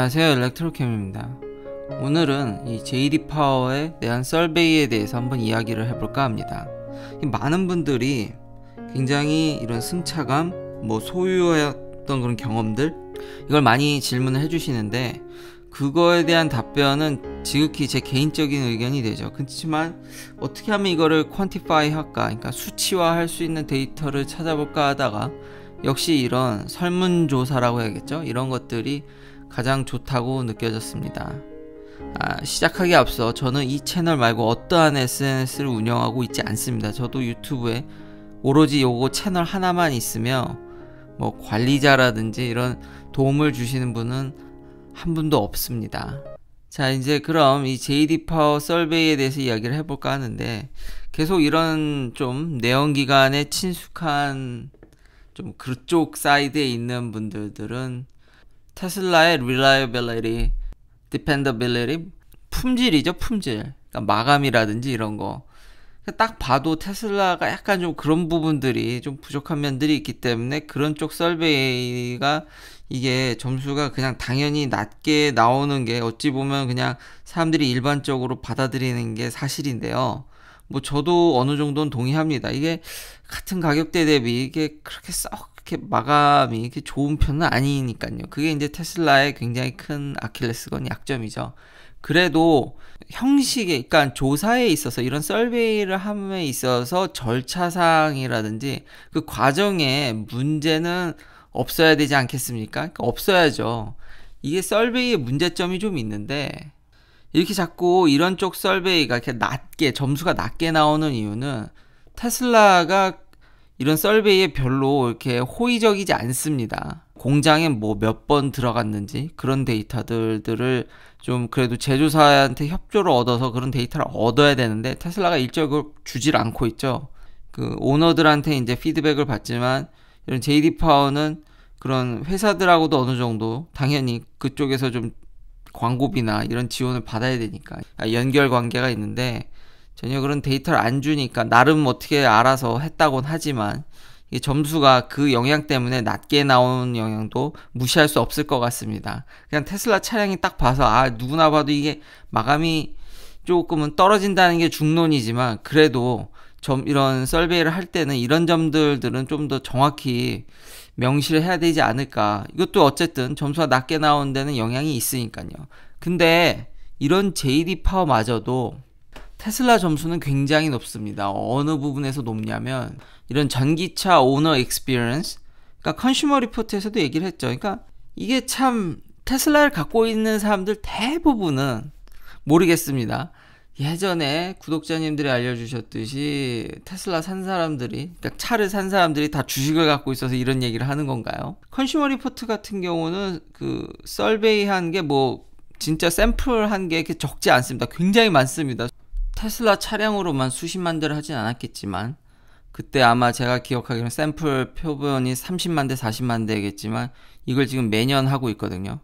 안녕하세요 일렉트로캠입니다 오늘은 이 JD 파워에 대한 썰베이에 대해서 한번 이야기를 해볼까 합니다 많은 분들이 굉장히 이런 승차감 뭐 소유했던 그런 경험들 이걸 많이 질문을 해주시는데 그거에 대한 답변은 지극히 제 개인적인 의견이 되죠 그렇지만 어떻게 하면 이거를 퀀티파이 할까 그러니까 수치화 할 수 있는 데이터를 찾아볼까 하다가 역시 이런 설문조사라고 해야겠죠 이런 것들이 가장 좋다고 느껴졌습니다. 아, 시작하기 앞서 저는 이 채널 말고 어떠한 SNS를 운영하고 있지 않습니다. 저도 유튜브에 오로지 요거 채널 하나만 있으며 뭐 관리자라든지 이런 도움을 주시는 분은 한 분도 없습니다. 자, 이제 그럼 이 JD 파워 서베이에 대해서 이야기를 해볼까 하는데 계속 이런 좀 내연기관에 친숙한 좀 그쪽 사이드에 있는 분들들은 테슬라의 reliability, dependability, 품질이죠, 품질. 그러니까 마감이라든지 이런 거. 딱 봐도 테슬라가 약간 좀 그런 부분들이 좀 부족한 면들이 있기 때문에 그런 쪽 설베이가 이게 점수가 그냥 당연히 낮게 나오는 게 어찌 보면 그냥 사람들이 일반적으로 받아들이는 게 사실인데요. 뭐 저도 어느 정도는 동의합니다. 이게 같은 가격대 대비 이게 그렇게 썩 그렇게 마감이 이렇게 좋은 편은 아니니까요. 그게 이제 테슬라의 굉장히 큰 아킬레스건 약점이죠. 그래도 형식에, 그러니까 조사에 있어서 이런 설베이를 함에 있어서 절차상이라든지 그 과정에 문제는 없어야 되지 않겠습니까? 그러니까 없어야죠. 이게 설베이의 문제점이 좀 있는데 이렇게 자꾸 이런 쪽 설베이가 이렇게 낮게 점수가 낮게 나오는 이유는 테슬라가 이런 썰베이에 별로 이렇게 호의적이지 않습니다. 공장에 뭐 몇 번 들어갔는지 그런 데이터들들을 좀 그래도 제조사한테 협조를 얻어서 그런 데이터를 얻어야 되는데 테슬라가 일적을 주질 않고 있죠. 그 오너들한테 이제 피드백을 받지만 이런 JD 파워는 그런 회사들하고도 어느 정도 당연히 그쪽에서 좀 광고비나 이런 지원을 받아야 되니까 아, 연결 관계가 있는데 전혀 그런 데이터를 안 주니까 나름 어떻게 알아서 했다곤 하지만 이 점수가 그 영향 때문에 낮게 나온 영향도 무시할 수 없을 것 같습니다. 그냥 테슬라 차량이 딱 봐서 아 누구나 봐도 이게 마감이 조금은 떨어진다는 게 중론이지만 그래도 점 이런 설베이를 할 때는 이런 점들들은 좀 더 정확히 명시를 해야 되지 않을까. 이것도 어쨌든 점수가 낮게 나온 데는 영향이 있으니까요. 근데 이런 JD 파워마저도 테슬라 점수는 굉장히 높습니다. 어느 부분에서 높냐면 이런 전기차 오너 익스피리언스 그러니까 컨슈머 리포트에서도 얘기를 했죠. 그러니까 이게 참 테슬라를 갖고 있는 사람들 대부분은 모르겠습니다. 예전에 구독자님들이 알려주셨듯이 테슬라 산 사람들이 그러니까 차를 산 사람들이 다 주식을 갖고 있어서 이런 얘기를 하는 건가요? 컨슈머 리포트 같은 경우는 그 썰베이 한 게 뭐 진짜 샘플 한 게 적지 않습니다. 굉장히 많습니다. 테슬라 차량으로만 수십만 대를 하진 않았겠지만 그때 아마 제가 기억하기로는 샘플 표본이 30만 대, 40만 대겠지만 이걸 지금 매년 하고 있거든요.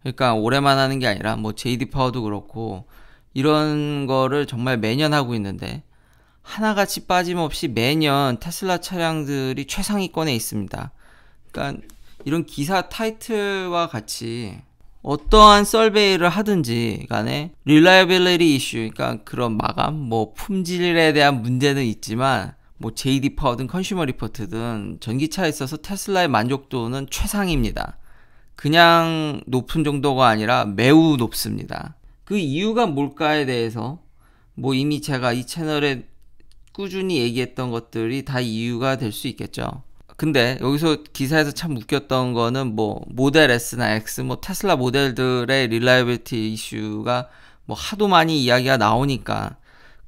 그러니까 올해만 하는 게 아니라 뭐 JD 파워도 그렇고 이런 거를 정말 매년 하고 있는데 하나같이 빠짐없이 매년 테슬라 차량들이 최상위권에 있습니다. 그러니까 이런 기사 타이틀과 같이 어떠한 썰베이를 하든지 간에 릴라이 i a b 이 l i t 그러니까 그런 마감 뭐 품질에 대한 문제는 있지만 뭐 JD 파워든 컨슈머 리포트든 전기차에 있어서 테슬라의 만족도는 최상입니다. 그냥 높은 정도가 아니라 매우 높습니다. 그 이유가 뭘까에 대해서 뭐 이미 제가 이 채널에 꾸준히 얘기했던 것들이 다 이유가 될 수 있겠죠. 근데 여기서 기사에서 참 웃겼던 거는 뭐 모델 S나 X 뭐 테슬라 모델들의 릴라이빌티 이슈가 뭐 하도 많이 이야기가 나오니까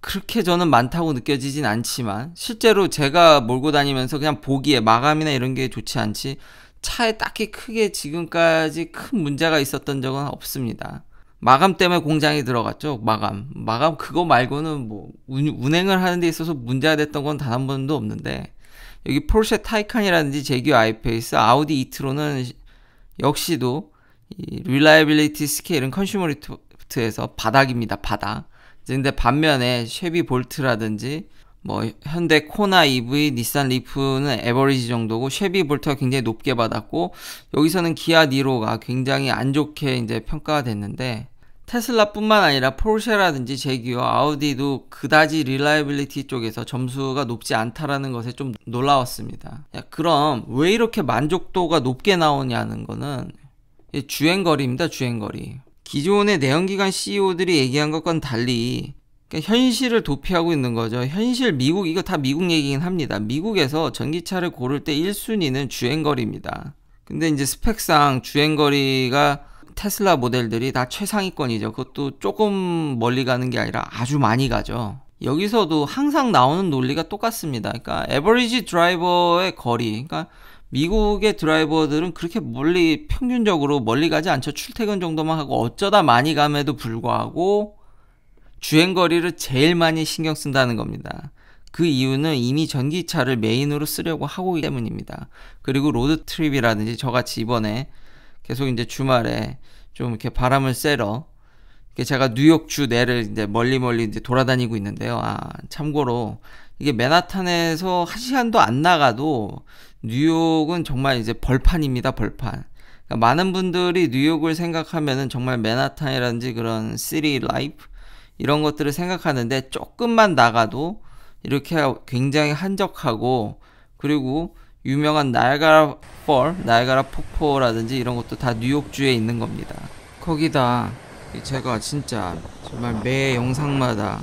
그렇게 저는 많다고 느껴지진 않지만 실제로 제가 몰고 다니면서 그냥 보기에 마감이나 이런 게 좋지 않지 차에 딱히 크게 지금까지 큰 문제가 있었던 적은 없습니다. 마감 때문에 공장이 들어갔죠. 마감. 마감 그거 말고는 뭐 운행을 하는 데 있어서 문제가 됐던 건 단 한 번도 없는데 여기 폴쉐 타이칸이라든지 제규 아이페이스, 아우디 이트로는 역시도 이 릴라이빌리티 스케일은 컨슈머 리트에서 바닥입니다. 바닥. 근데 반면에 쉐비 볼트라든지 뭐 현대 코나 EV, 닛산 리프는 에버리지 정도고 쉐비 볼트가 굉장히 높게 받았고 여기서는 기아 니로가 굉장히 안 좋게 이제 평가가 됐는데 테슬라뿐만 아니라 포르쉐라든지 제규어 아우디도 그다지 릴라이빌리티 쪽에서 점수가 높지 않다라는 것에 좀 놀라웠습니다. 야, 그럼 왜 이렇게 만족도가 높게 나오냐는 거는 주행거리입니다. 주행거리. 기존의 내연기관 CEO들이 얘기한 것과는 달리 그러니까 현실을 도피하고 있는 거죠. 현실 미국 이거 다 미국 얘기긴 합니다. 미국에서 전기차를 고를 때 1순위는 주행거리입니다. 근데 이제 스펙상 주행거리가 테슬라 모델들이 다 최상위권이죠. 그것도 조금 멀리 가는 게 아니라 아주 많이 가죠. 여기서도 항상 나오는 논리가 똑같습니다. 그러니까 에버리지 드라이버의 거리. 그러니까 미국의 드라이버들은 그렇게 멀리 평균적으로 멀리 가지 않죠. 출퇴근 정도만 하고 어쩌다 많이 감에도 불구하고 주행 거리를 제일 많이 신경 쓴다는 겁니다. 그 이유는 이미 전기차를 메인으로 쓰려고 하고 있기 때문입니다. 그리고 로드 트립이라든지 저같이 이번에 계속 이제 주말에 좀 이렇게 바람을 쐬러 이게 제가 뉴욕주 내를 이제 멀리 멀리 이제 돌아다니고 있는데요. 아, 참고로 이게 맨하탄에서 한 시간도 안 나가도 뉴욕은 정말 이제 벌판입니다. 벌판. 그러니까 많은 분들이 뉴욕을 생각하면은 정말 맨하탄이라든지 그런 시리 라이프 이런 것들을 생각하는데 조금만 나가도 이렇게 굉장히 한적하고 그리고 유명한 나이아가라 펄, 나이아가라 폭포라든지 이런 것도 다 뉴욕주에 있는 겁니다. 거기다 제가 진짜 정말 매 영상마다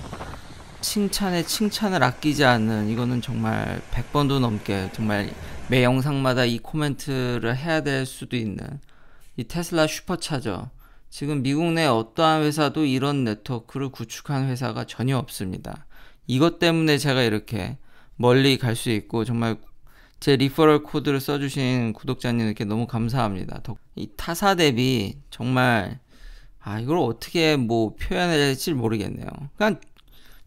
칭찬에 칭찬을 아끼지 않는 이거는 정말 100번도 넘게 정말 매 영상마다 이 코멘트를 해야 될 수도 있는 이 테슬라 슈퍼차저 지금 미국 내 어떠한 회사도 이런 네트워크를 구축한 회사가 전혀 없습니다. 이것 때문에 제가 이렇게 멀리 갈 수 있고 정말 제 리퍼럴 코드를 써주신 구독자님께 너무 감사합니다. 이 타사 대비 정말 아 이걸 어떻게 뭐 표현해야 될지 모르겠네요. 그니까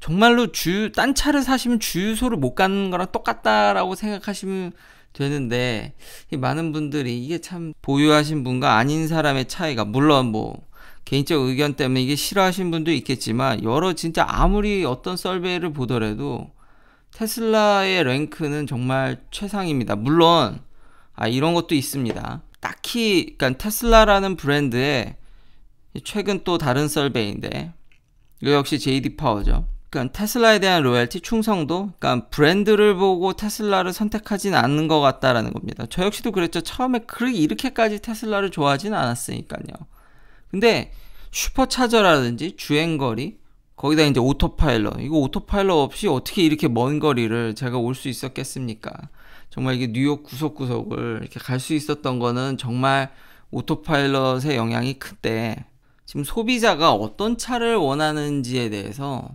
정말로 주딴 차를 사시면 주유소를 못 가는 거랑 똑같다라고 생각하시면 되는데 많은 분들이 이게 참 보유하신 분과 아닌 사람의 차이가 물론 뭐 개인적 의견 때문에 이게 싫어하신 분도 있겠지만 여러 진짜 아무리 어떤 설베이를 보더라도 테슬라의 랭크는 정말 최상입니다. 물론 아, 이런 것도 있습니다. 딱히 그러니까 테슬라라는 브랜드에 최근 또 다른 썰베인데 이 이거 역시 JD 파워죠. 그러니까 테슬라에 대한 로열티 충성도, 그러니까 브랜드를 보고 테슬라를 선택하진 않는 것 같다라는 겁니다. 저 역시도 그랬죠. 처음에 그렇게 이렇게까지 테슬라를 좋아하진 않았으니까요. 근데 슈퍼차저라든지 주행거리, 거기다 이제 오토파일러 이거 오토파일러 없이 어떻게 이렇게 먼 거리를 제가 올 수 있었겠습니까? 정말 이게 뉴욕 구석구석을 이렇게 갈 수 있었던 거는 정말 오토파일럿의 영향이 큰데 지금 소비자가 어떤 차를 원하는지에 대해서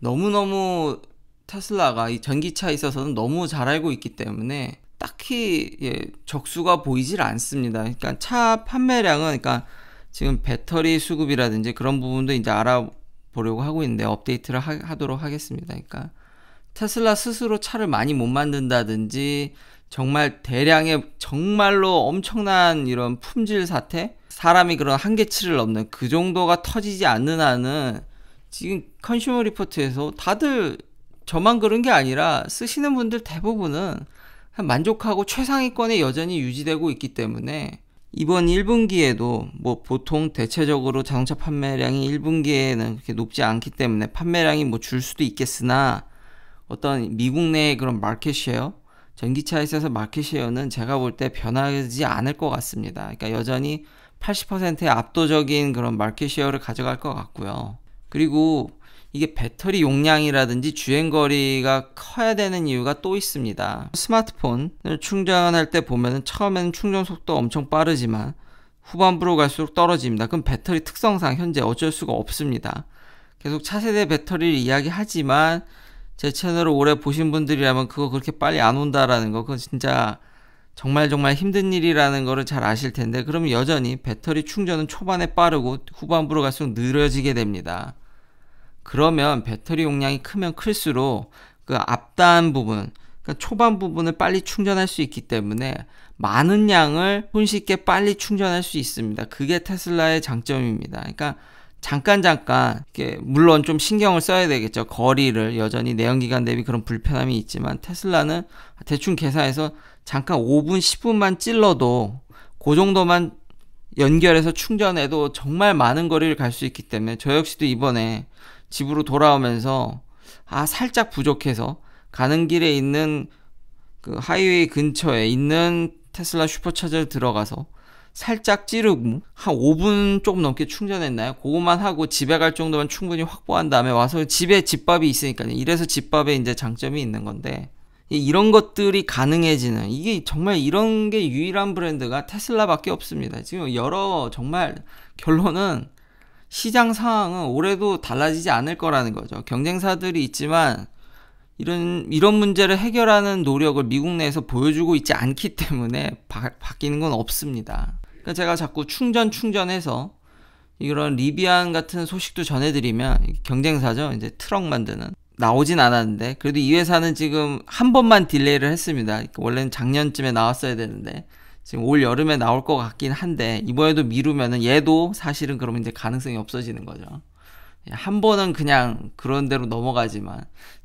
너무너무 테슬라가 이 전기차에 있어서는 너무 잘 알고 있기 때문에 딱히 예, 적수가 보이질 않습니다. 그러니까 차 판매량은 그러니까 지금 배터리 수급이라든지 그런 부분도 이제 알아 보려고 하고 있는데 업데이트를 하, 도록 하겠습니다. 그러니까 테슬라 스스로 차를 많이 못 만든다든지 정말 대량의 정말로 엄청난 이런 품질 사태 사람이 그런 한계치를 넘는 그 정도가 터지지 않는 한은 지금 컨슈머 리포트에서 다들 저만 그런 게 아니라 쓰시는 분들 대부분은 만족하고 최상위권에 여전히 유지되고 있기 때문에 이번 1분기에도 뭐 보통 대체적으로 자동차 판매량이 1분기에는 그렇게 높지 않기 때문에 판매량이 뭐 줄 수도 있겠으나 어떤 미국 내의 그런 마켓 쉐어 전기차에 있어서 마켓 쉐어는 제가 볼 때 변하지 않을 것 같습니다. 그러니까 여전히 80%의 압도적인 그런 마켓 쉐어를 가져갈 것 같고요. 그리고 이게 배터리 용량이라든지 주행거리가 커야 되는 이유가 또 있습니다. 스마트폰을 충전할 때 보면 처음에는 충전 속도 엄청 빠르지만 후반부로 갈수록 떨어집니다. 그럼 배터리 특성상 현재 어쩔 수가 없습니다. 계속 차세대 배터리를 이야기하지만 제 채널을 오래 보신 분들이라면 그거 그렇게 빨리 안 온다라는 거 그건 진짜 정말 정말 힘든 일이라는 거를 잘 아실 텐데 그럼 여전히 배터리 충전은 초반에 빠르고 후반부로 갈수록 느려지게 됩니다. 그러면 배터리 용량이 크면 클수록 그 앞단 부분, 그러니까 초반 부분을 빨리 충전할 수 있기 때문에 많은 양을 손쉽게 빨리 충전할 수 있습니다. 그게 테슬라의 장점입니다. 그러니까 잠깐 잠깐 물론 좀 신경을 써야 되겠죠. 거리를 여전히 내연기관 대비 그런 불편함이 있지만 테슬라는 대충 계산해서 잠깐 5분 10분만 찔러도 그 정도만 연결해서 충전해도 정말 많은 거리를 갈 수 있기 때문에 저 역시도 이번에 집으로 돌아오면서 아 살짝 부족해서 가는 길에 있는 그 하이웨이 근처에 있는 테슬라 슈퍼차저를 들어가서 살짝 찌르고 한 5분 조금 넘게 충전했나요? 그거만 하고 집에 갈 정도만 충분히 확보한 다음에 와서 집에 집밥이 있으니까 이래서 집밥에 이제 장점이 있는 건데 이런 것들이 가능해지는 이게 정말 이런 게 유일한 브랜드가 테슬라밖에 없습니다. 지금 여러 정말 결론은 시장 상황은 올해도 달라지지 않을 거라는 거죠. 경쟁사들이 있지만 이런 이런 문제를 해결하는 노력을 미국 내에서 보여주고 있지 않기 때문에 바, 뀌는건 없습니다. 그러니까 제가 자꾸 충전 충전해서 이런 리비안 같은 소식도 전해드리면 경쟁사죠. 이제 트럭 만드는 나오진 않았는데 그래도 이 회사는 지금 한 번만 딜레이를 했습니다. 원래는 작년쯤에 나왔어야 되는데 지금 올 여름에 나올 것 같긴 한데 이번에도 미루면은 얘도 사실은 그러면 이제 가능성이 없어지는 거죠. 예, 한 번은 그냥 그런 대로 넘어가지만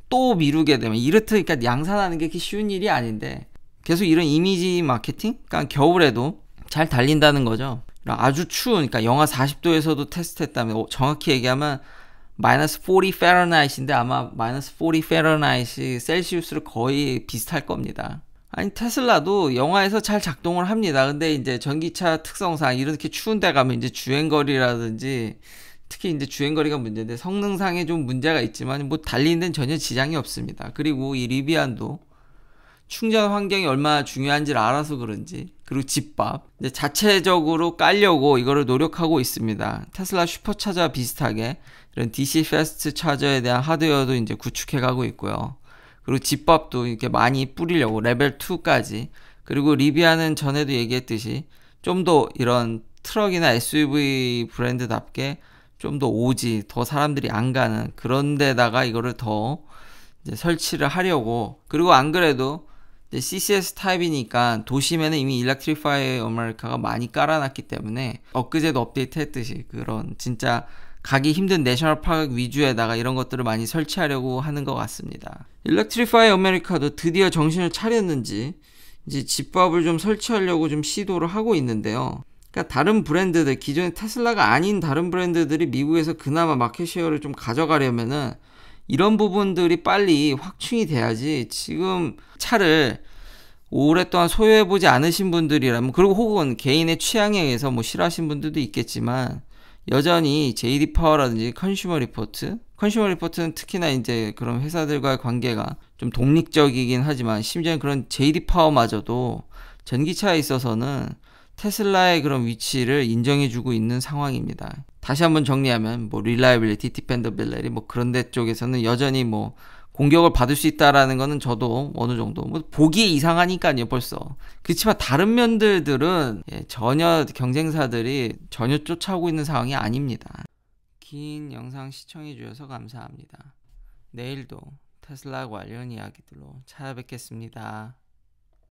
또 미루게 되면 이렇다니까 그러니까 양산하는 게 쉬운 일이 아닌데 계속 이런 이미지 마케팅? 그러니까 겨울에도 잘 달린다는 거죠. 아주 추운, 그러니까 영하 40도에서도 테스트했다면 어, 정확히 얘기하면 마이너스 40 페러나잇인데 아마 마이너스 40 페러나잇이 셀시우스를 거의 비슷할 겁니다. 아니 테슬라도 영화에서잘 작동을 합니다. 근데 이제 전기차 특성상 이렇게 추운 데 가면 이제 주행거리라든지 특히 이제 주행거리가 문제인데 성능상에 좀 문제가 있지만 뭐 달리는 데는 전혀 지장이 없습니다. 그리고 이 리비안도 충전 환경이 얼마나 중요한지를 알아서 그런지 그리고 집밥 자체적으로 깔려고 이거를 노력하고 있습니다. 테슬라 슈퍼차저와 비슷하게 이런 DC 패스트 차저에 대한 하드웨어도 이제 구축해 가고 있고요. 그리고 집밥도 이렇게 많이 뿌리려고 레벨 2까지 그리고 리비아는 전에도 얘기했듯이 좀 더 이런 트럭이나 SUV 브랜드답게 좀 더 오지 더 사람들이 안 가는 그런 데다가 이거를 더 이제 설치를 하려고 그리고 안 그래도 이제 CCS 타입이니까 도심에는 이미 일렉트리파이 어메리카가 많이 깔아놨기 때문에 엊그제도 업데이트 했듯이 그런 진짜 가기 힘든 내셔널 파크 위주에다가 이런 것들을 많이 설치하려고 하는 것 같습니다. 일렉트리파이 아메리카도 드디어 정신을 차렸는지 이제 집밥을 좀 설치하려고 좀 시도를 하고 있는데요. 그러니까 다른 브랜드들 기존의 테슬라가 아닌 다른 브랜드들이 미국에서 그나마 마켓쉐어를 좀 가져가려면은 이런 부분들이 빨리 확충이 돼야지 지금 차를 오랫동안 소유해보지 않으신 분들이라면 그리고 혹은 개인의 취향에 의해서 뭐 싫어하신 분들도 있겠지만 여전히 JD 파워라든지 컨슈머 리포트, 컨슈머 리포트는 특히나 이제 그런 회사들과의 관계가 좀 독립적이긴 하지만 심지어 그런 JD 파워마저도 전기차에 있어서는 테슬라의 그런 위치를 인정해주고 있는 상황입니다. 다시 한번 정리하면 뭐 릴라이빌리티, 디펜더빌리티 뭐 그런 데 쪽에서는 여전히 뭐 공격을 받을 수 있다라는 거는 저도 어느 정도 뭐 보기에 이상하니까요 벌써 그렇지만 다른 면들들은 예, 전혀 경쟁사들이 전혀 쫓아오고 있는 상황이 아닙니다 긴 영상 시청해 주셔서 감사합니다 내일도 테슬라 관련 이야기들로 찾아뵙겠습니다.